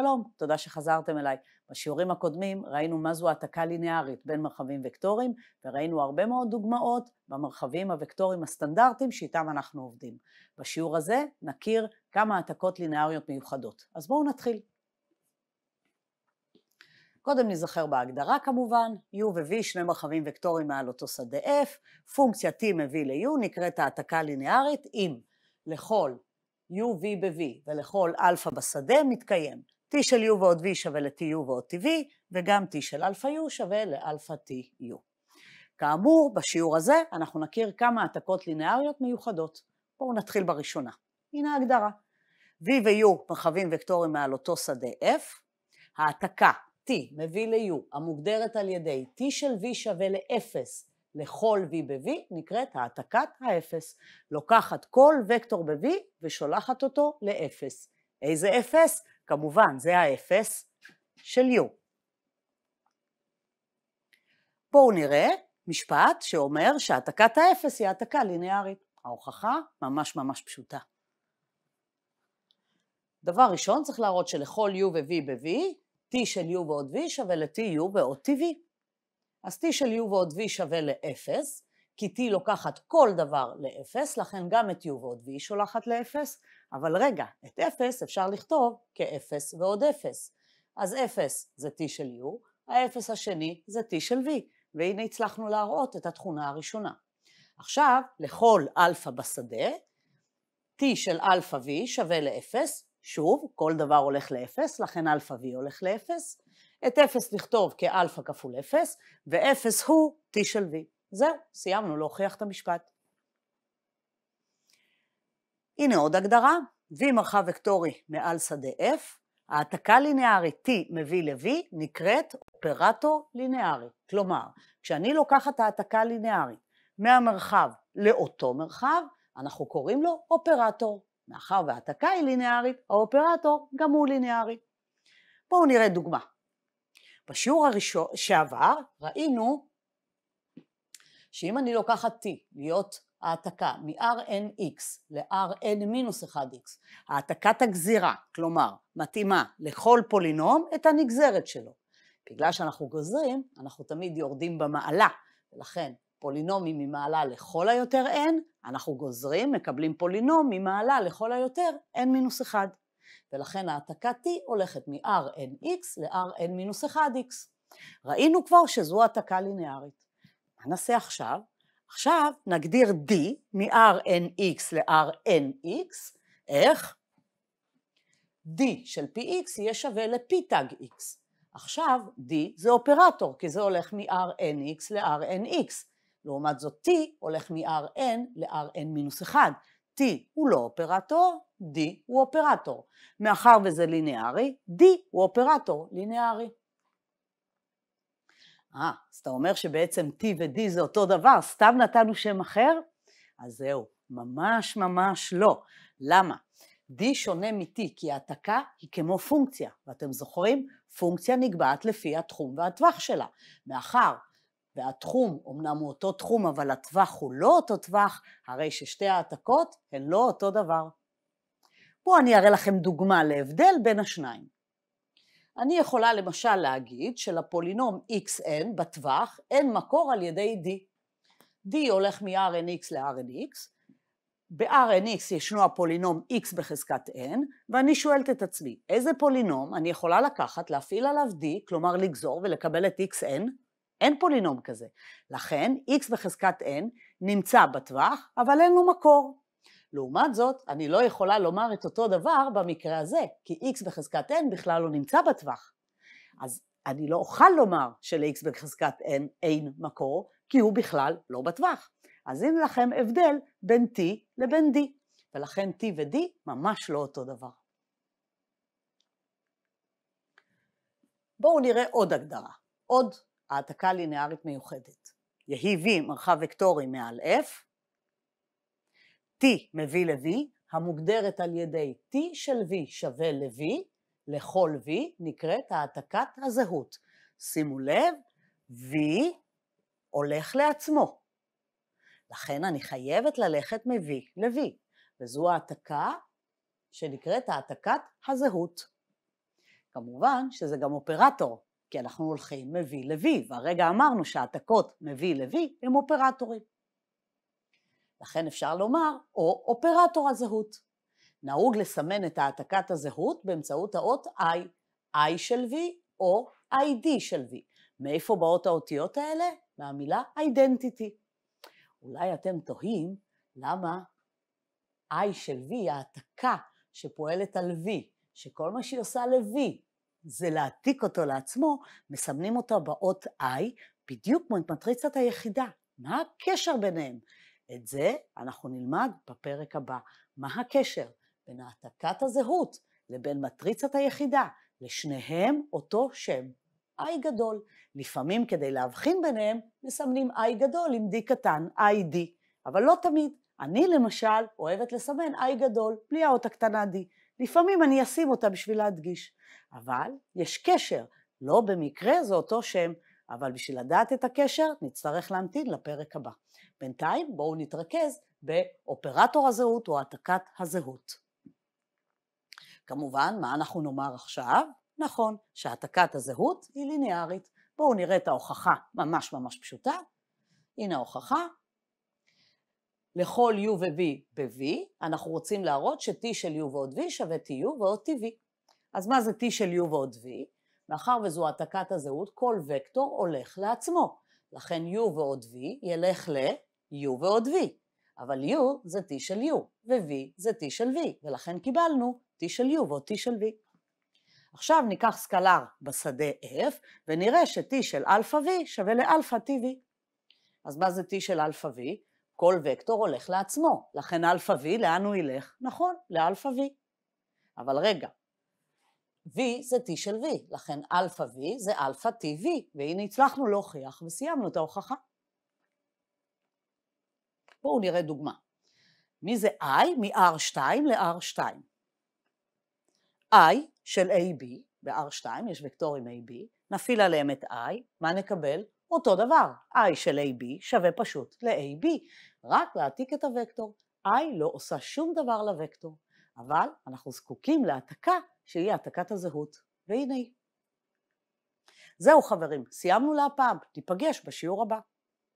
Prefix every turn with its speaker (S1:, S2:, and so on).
S1: שלום, תודה שחזרתם אליי. בשיעורים הקודמים ראינו מה זו העתקה ליניארית בין מרחבים וקטוריים, וראינו הרבה מאוד דוגמאות במרחבים הוקטוריים הסטנדרטיים שאיתם אנחנו עובדים. בשיעור הזה נכיר כמה העתקות ליניאריות מיוחדות. אז בואו נתחיל. קודם נזכר בהגדרה כמובן, U ו-V שני מרחבים וקטוריים מעל אותו שדה F, פונקציה T מביא ל-U נקראת העתקה ליניארית, אם לכל U, V ב-v ולכל אלפא בשדה מתקיים T של U ועוד V שווה ל-TU ועוד TV, וגם T של Alpha U שווה לאלפא TU. כאמור, בשיעור הזה אנחנו נכיר כמה העתקות לינאריות מיוחדות. בואו נתחיל בראשונה. הנה ההגדרה. V ו-U מרחבים וקטורים מעל אותו שדה F. העתקה T מביא ל-U המוגדרת על ידי T של V שווה ל-0 לכל V ב-V נקראת העתקת ה-0. לוקחת כל וקטור ב-V ושולחת אותו ל-0. איזה 0? כמובן זה האפס של U. בואו נראה משפט שאומר שהעתקת האפס היא העתקה ליניארית. ההוכחה ממש ממש פשוטה. דבר ראשון, צריך להראות שלכל U ו-V ב-V, T של U ועוד V שווה ל-TU ועוד TV. אז T של U ועוד V שווה ל-0, כי T לוקחת כל דבר לאפס, לכן גם את U ועוד V היא שולחת לאפס, אבל רגע, את אפס אפשר לכתוב כאפס ועוד אפס. אז אפס זה T של U, האפס השני זה T של V, והנה הצלחנו להראות את התכונה הראשונה. עכשיו, לכל אלפא בשדה, T של אלפא V שווה לאפס, שוב, כל דבר הולך לאפס, לכן אלפא V הולך לאפס. את אפס נכתוב כאלפא כפול אפס, ואפס הוא T של V. זהו, סיימנו להוכיח את המשפט. הנה עוד הגדרה, V מרחב וקטורי מעל שדה F, העתקה לינארית T מביא ל-V נקראת אופרטור לינארי. כלומר, כשאני לוקחת העתקה לינארית מהמרחב לאותו מרחב, אנחנו קוראים לו אופרטור. מאחר וההעתקה היא לינארית, האופרטור גם הוא לינארי. בואו נראה דוגמה. בשיעור הראשון שעבר ראינו שאם אני לוקחת T להיות העתקה מ-Rnx ל-Rn-1x, העתקת הגזירה, כלומר, מתאימה לכל פולינום את הנגזרת שלו. בגלל שאנחנו גוזרים, אנחנו תמיד יורדים במעלה, ולכן פולינומים ממעלה לכל היותר n, אנחנו גוזרים, מקבלים פולינום ממעלה לכל היותר n 1. ולכן העתקה t הולכת מ-rnx ל-rn 1x. ראינו כבר שזו העתקה לינארית. מה נעשה עכשיו? עכשיו נגדיר D מ-RNX ל-RNX, איך? D של PX יהיה שווה ל-P-Tag-X. עכשיו D זה אופרטור, כי זה הולך מ-RNX ל-RNX. לעומת זאת T הולך מ-RN ל-RN 1. T הוא לא אופרטור, D הוא אופרטור. מאחר וזה לינארי, D הוא אופרטור לינארי. אה, אז אתה אומר שבעצם T ו-D זה אותו דבר, סתם נתנו שם אחר? אז זהו, ממש ממש לא. למה? D שונה מ-T, כי העתקה היא כמו פונקציה, ואתם זוכרים? פונקציה נקבעת לפי התחום והטווח שלה. מאחר והתחום אמנם הוא אותו תחום, אבל הטווח הוא לא אותו טווח, הרי ששתי העתקות הן לא אותו דבר. פה אני אראה לכם דוגמה להבדל בין השניים. אני יכולה למשל להגיד שלפולינום xn בטווח אין מקור על ידי d. d הולך מ-rnx ל-rnx, ב-rnx ישנו הפולינום x בחזקת n, ואני שואלת את עצמי, איזה פולינום אני יכולה לקחת, להפעיל עליו d, כלומר לגזור ולקבל את xn? אין פולינום כזה. לכן x בחזקת n נמצא בטווח, אבל אין לו מקור. לעומת זאת, אני לא יכולה לומר את אותו דבר במקרה הזה, כי x בחזקת n בכלל לא נמצא בטווח. אז אני לא אוכל לומר של-x בחזקת n אין מקור, כי הוא בכלל לא בטווח. אז הנה לכם הבדל בין t לבין d, ולכן t ו-d ממש לא אותו דבר. בואו נראה עוד הגדרה, עוד העתקה לינארית מיוחדת. יהי v מרחב וקטורי מעל f, T מביא ל-V, המוגדרת על ידי T של V שווה ל-V, לכל V נקראת העתקת הזהות. שימו לב, V הולך לעצמו. לכן אני חייבת ללכת מ-V ל-V, וזו העתקה שנקראת העתקת הזהות. כמובן שזה גם אופרטור, כי אנחנו הולכים מ-V ל-V, והרגע אמרנו שהעתקות מ-V ל-V הם אופרטורים. לכן אפשר לומר או אופרטור הזהות. נהוג לסמן את העתקת הזהות באמצעות האות I, I של V או ID של V. מאיפה באות האותיות האלה? מהמילה identity. אולי אתם תוהים למה I של V, העתקה שפועלת על V, שכל מה שהיא עושה ל-V זה להעתיק אותו לעצמו, מסמנים אותה באות I, בדיוק כמו את מטריצת היחידה. מה הקשר ביניהם? את זה אנחנו נלמד בפרק הבא. מה הקשר בין העתקת הזהות לבין מטריצת היחידה? לשניהם אותו שם, I גדול. לפעמים כדי להבחין ביניהם מסמנים I גדול עם D קטן, ID, אבל לא תמיד. אני למשל אוהבת לסמן I גדול בלי האות הקטנה D. לפעמים אני אשים אותה בשביל להדגיש. אבל יש קשר, לא במקרה זה אותו שם, אבל בשביל לדעת את הקשר נצטרך להמתין לפרק הבא. בינתיים בואו נתרכז באופרטור הזהות או העתקת הזהות. כמובן, מה אנחנו נאמר עכשיו? נכון, שהעתקת הזהות היא ליניארית. בואו נראה את ההוכחה ממש ממש פשוטה. הנה ההוכחה. לכל u ו-v ב-v, אנחנו רוצים להראות ש-t של u ועוד v שווה tu ועוד tv. אז מה זה t של u ועוד v? מאחר וזו העתקת הזהות, כל וקטור הולך לעצמו. לכן U ועוד V ילך ל-U ועוד V. אבל U זה T של U, ו-V זה T של V, ולכן קיבלנו T של U ועוד T של V. עכשיו ניקח סקלר בשדה F, ונראה ש-T של אלפא V שווה לאלפא TV. אז מה זה T של אלפא V? כל וקטור הולך לעצמו, לכן אלפא V, לאן הוא ילך? נכון, לאלפא V. אבל רגע, V זה T של V, לכן Alpha V זה Alpha T V, והנה הצלחנו להוכיח וסיימנו את ההוכחה. בואו נראה דוגמה. מי זה I? מ-R2 ל-R2. I של AB, ב-R2 יש וקטורים AB, נפעיל עליהם את I, מה נקבל? אותו דבר, I של AB שווה פשוט ל-AB, רק להעתיק את הוקטור. I לא עושה שום דבר לוקטור, אבל אנחנו זקוקים להעתקה שהיא העתקת הזהות, והנה היא. זהו חברים, סיימנו להפעם, ניפגש בשיעור הבא.